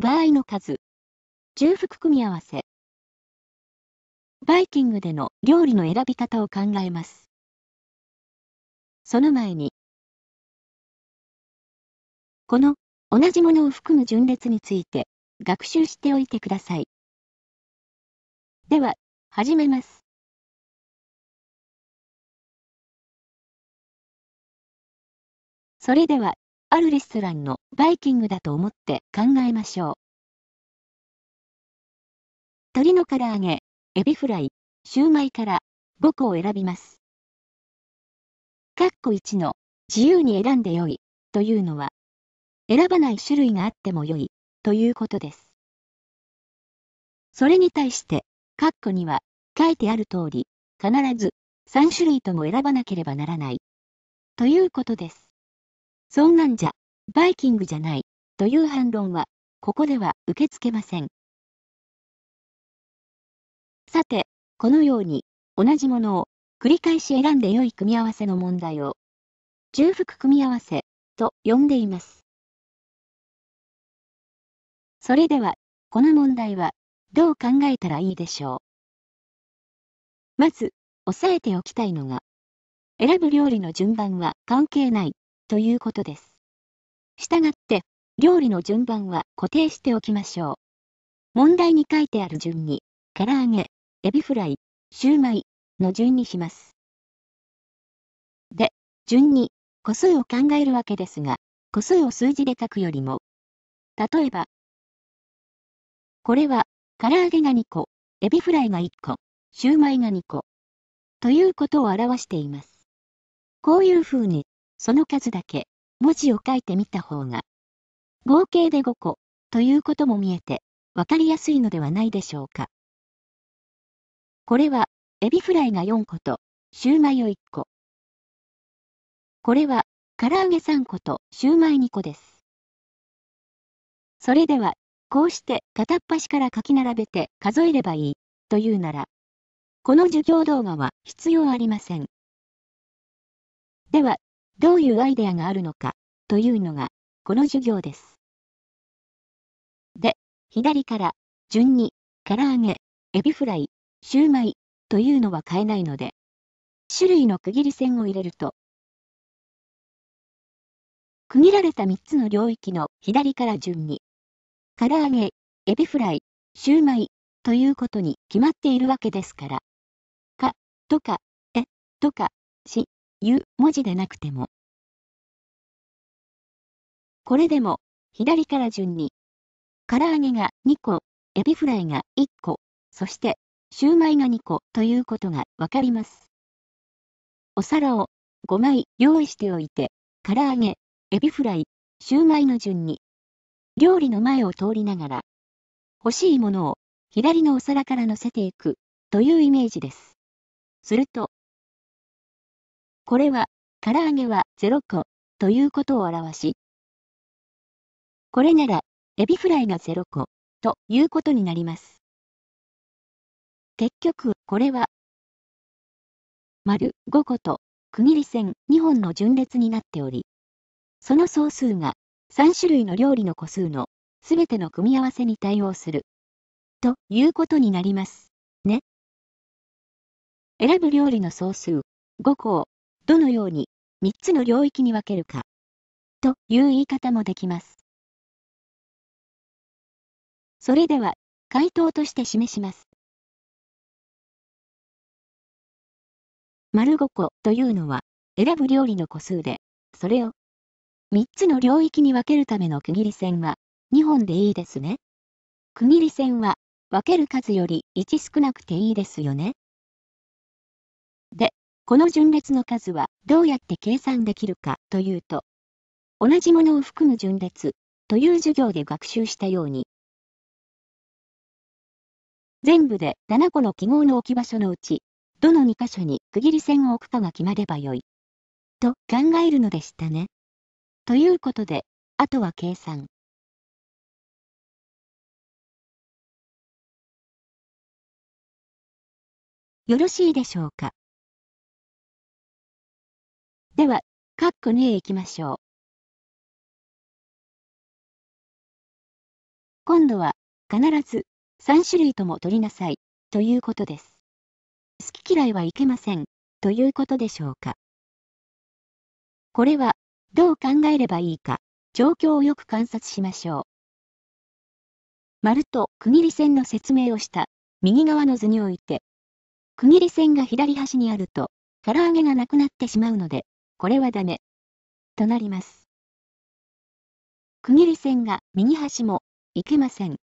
場合の数。重複組み合わせ。バイキングでの料理の選び方を考えます。その前に、この同じものを含む順列について学習しておいてください。では、始めます。それでは、あるレストランのバイキングだと思って考えましょう。鶏の唐揚げ、エビフライ、シューマイから5個を選びます。カッコ1の自由に選んでよいというのは、選ばない種類があってもよいということです。それに対して、カッコには書いてある通り、必ず3種類とも選ばなければならないということです。そんなんじゃ、バイキングじゃない、という反論は、ここでは受け付けません。さて、このように、同じものを繰り返し選んで良い組み合わせの問題を、重複組み合わせと呼んでいます。それでは、この問題は、どう考えたらいいでしょう。まず、押さえておきたいのが、選ぶ料理の順番は関係ないということです。したがって、料理の順番は固定しておきましょう。問題に書いてある順に、唐揚げ、エビフライ、シューマイの順にします。で、順に個数を考えるわけですが、個数を数字で書くよりも、例えば、これは、唐揚げが2個、エビフライが1個、シューマイが2個、ということを表しています。こういうふうに、その数だけ、文字を書いてみた方が、合計で5個、ということも見えて、わかりやすいのではないでしょうか。これは、エビフライが4個と、シューマイを1個。これは、唐揚げ3個と、シューマイ2個です。それでは、こうして片っ端から書き並べて数えればいい、というなら、この授業動画は必要ありません。では、どういうアイデアがあるのか、というのが、この授業です。で、左から、順に、唐揚げ、エビフライ、シューマイ、というのは買えないので、種類の区切り線を入れると、区切られた3つの領域の左から順に、唐揚げ、エビフライ、シューマイ、ということに決まっているわけですから、か、とか、え、とか、し、ゆう文字でなくても。これでも、左から順に、唐揚げが2個、エビフライが1個、そして、シューマイが2個ということがわかります。お皿を5枚用意しておいて、唐揚げ、エビフライ、シューマイの順に、料理の前を通りながら、欲しいものを左のお皿から乗せていくというイメージです。すると、これは、唐揚げは0個、ということを表し、これなら、エビフライが0個、ということになります。結局、これは、丸5個と区切り線2本の順列になっており、その総数が3種類の料理の個数のすべての組み合わせに対応する、ということになります。ね。選ぶ料理の総数5個をどのように3つの領域に分けるか、という言い方もできます。それでは、回答として示します。丸5個というのは、選ぶ料理の個数で、それを3つの領域に分けるための区切り線は、2本でいいですね。区切り線は、分ける数より1少なくていいですよね。この順列の数はどうやって計算できるかというと、同じものを含む順列という授業で学習したように、全部で7個の記号の置き場所のうち、どの2箇所に区切り線を置くかが決まればよい。と考えるのでしたね。ということで、あとは計算。よろしいでしょうか。では、カッコ2へ行きましょう。今度は、必ず、3種類とも取りなさい、ということです。好き嫌いはいけません、ということでしょうか。これは、どう考えればいいか、状況をよく観察しましょう。丸と区切り線の説明をした右側の図において、区切り線が左端にあると、唐揚げがなくなってしまうので、これはダメ。となります。区切り線が右端も行けません。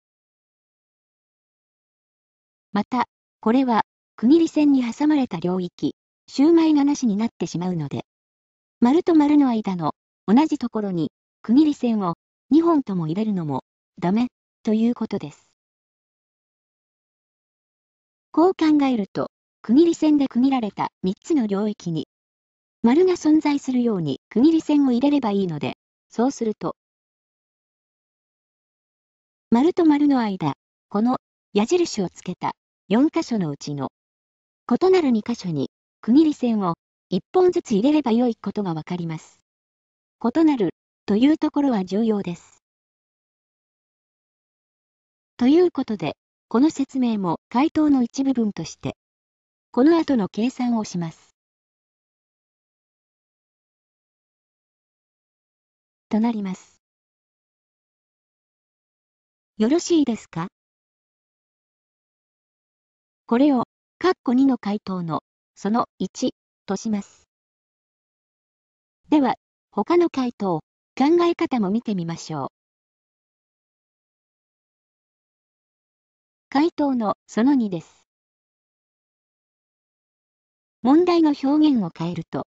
また、これは区切り線に挟まれた領域、シューマイがなしになってしまうので、丸と丸の間の同じところに区切り線を2本とも入れるのもダメということです。こう考えると、区切り線で区切られた3つの領域に丸が存在するように区切り線を入れればいいので、そうすると、丸と丸の間、この矢印をつけた4箇所のうちの異なる2箇所に区切り線を1本ずつ入れれば良いことがわかります。異なるというところは重要です。ということで、この説明も回答の一部分として、この後の計算をします。となります。よろしいですかこれを、括弧2の回答の、その1とします。では、他の回答、考え方も見てみましょう。回答のその2です。問題の表現を変えると、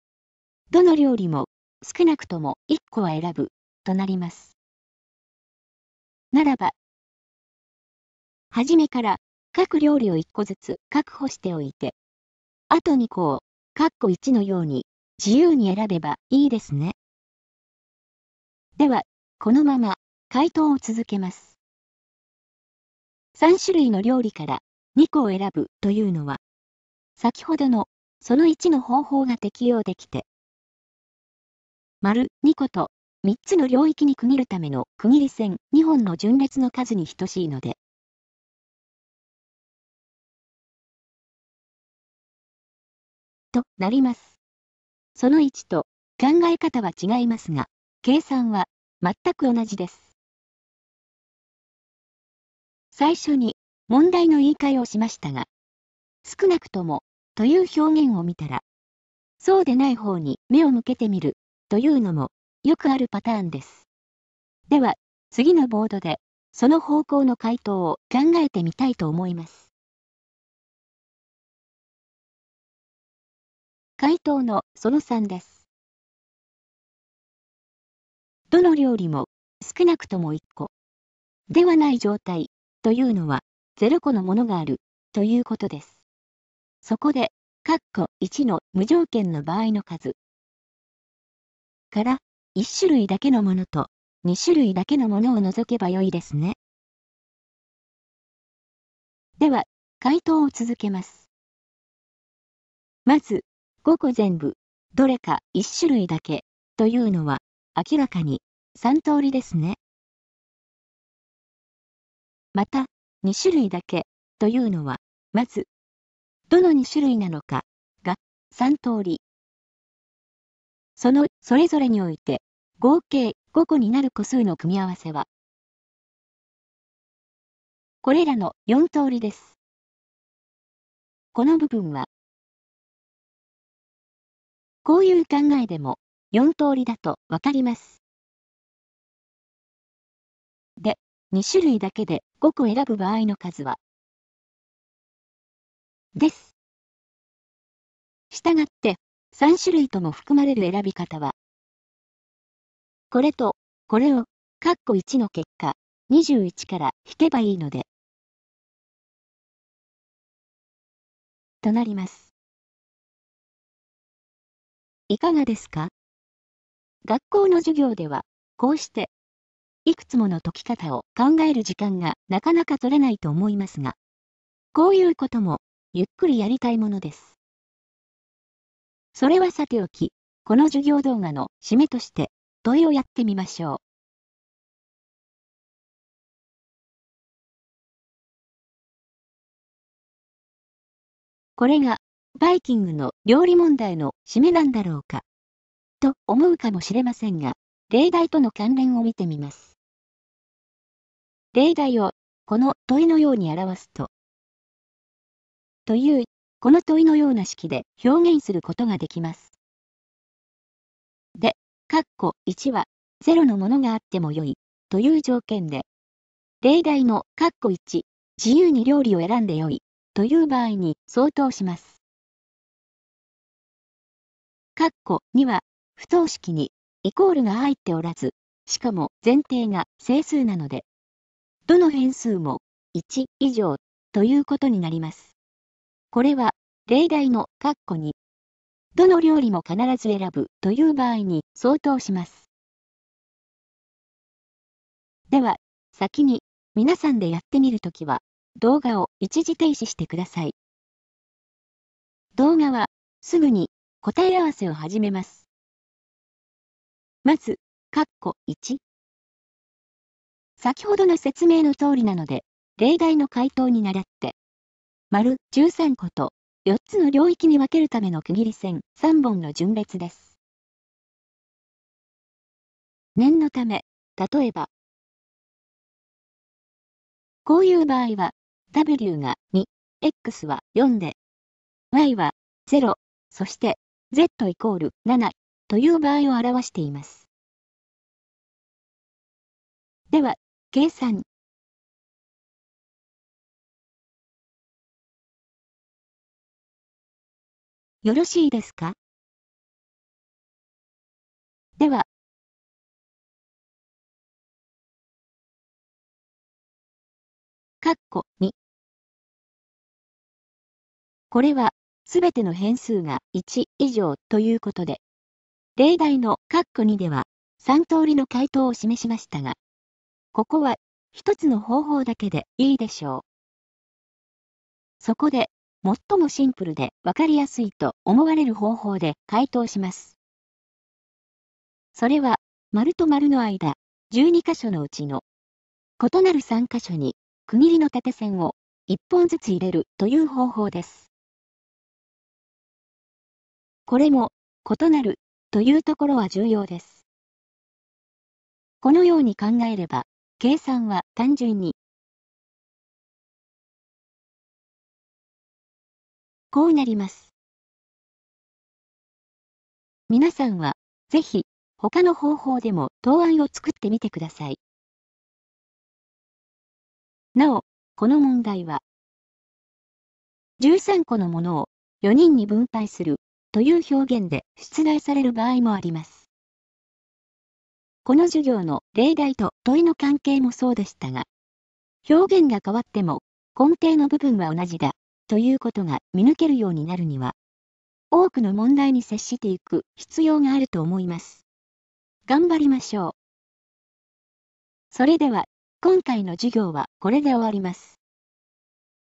どの料理も少なくとも1個は選ぶ、となります。ならば、はじめから各料理を1個ずつ確保しておいて、あと2個を、かっこ1のように自由に選べばいいですね。では、このまま回答を続けます。3種類の料理から2個を選ぶというのは、先ほどのその1の方法が適用できて、丸2個と3つの領域に区切るための区切り線2本の順列の数に等しいので、となります。その1と考え方は違いますが、計算は全く同じです。最初に問題の言い換えをしましたが、少なくともという表現を見たら、そうでない方に目を向けてみるというのも、よくあるパターンです。では、次のボードで、その方向の回答を考えてみたいと思います。回答のその3です。どの料理も少なくとも1個ではない状態というのは0個のものがあるということです。そこで、ッコ1の無条件の場合の数から、1種類だけのものと、2種類だけのものを除けばよいですね。では、回答を続けます。まず、5個全部、どれか1種類だけというのは、明らかに3通りですね。また、2種類だけというのは、まず、どの2種類なのかが3通り、そのそれぞれにおいて、合計5個になる個数の組み合わせは、これらの4通りです。この部分は、こういう考えでも4通りだとわかります。で、2種類だけで5個選ぶ場合の数は、です。したがって、3種類とも含まれる選び方は、これと、これを、カッコ1の結果、21から引けばいいので、となります。いかがですか学校の授業では、こうして、いくつもの解き方を考える時間がなかなか取れないと思いますが、こういうことも、ゆっくりやりたいものです。それはさておき、この授業動画の締めとして、問いをやってみましょう。これが、バイキングの料理問題の締めなんだろうか。と思うかもしれませんが、例題との関連を見てみます。例題を、この問いのように表すと、というこの問いのような式で表現することができます。で、括弧1は0のものがあっても良いという条件で、例題の括弧1、自由に料理を選んで良いという場合に相当します。括弧2は不等式にイコールが入っておらず、しかも前提が整数なので、どの変数も1以上ということになります。これは、例題の括弧に、どの料理も必ず選ぶという場合に相当します。では、先に、皆さんでやってみるときは、動画を一時停止してください。動画は、すぐに答え合わせを始めます。まず、括弧1。先ほどの説明の通りなので、例題の回答に倣って、丸、13個と、4つの領域に分けるための区切り線3本の順列です。念のため、例えば、こういう場合は、w が2、x は4で、y は0、そして z イコール7という場合を表しています。では、計算。よろしいですかでは、かっこ2これは、すべての変数が1以上ということで、例題のカッコ2では3通りの回答を示しましたが、ここは1つの方法だけでいいでしょう。そこで最もシンプルでわかりやすいと思われる方法で回答します。それは、丸と丸の間、12箇所のうちの、異なる3箇所に、区切りの縦線を1本ずつ入れるという方法です。これも、異なるというところは重要です。このように考えれば、計算は単純にこうなります。皆さんは、ぜひ、他の方法でも答案を作ってみてください。なお、この問題は、13個のものを4人に分配するという表現で出題される場合もあります。この授業の例題と問いの関係もそうでしたが、表現が変わっても根底の部分は同じだということが見抜けるようになるには、多くの問題に接していく必要があると思います。頑張りましょう。それでは、今回の授業はこれで終わります。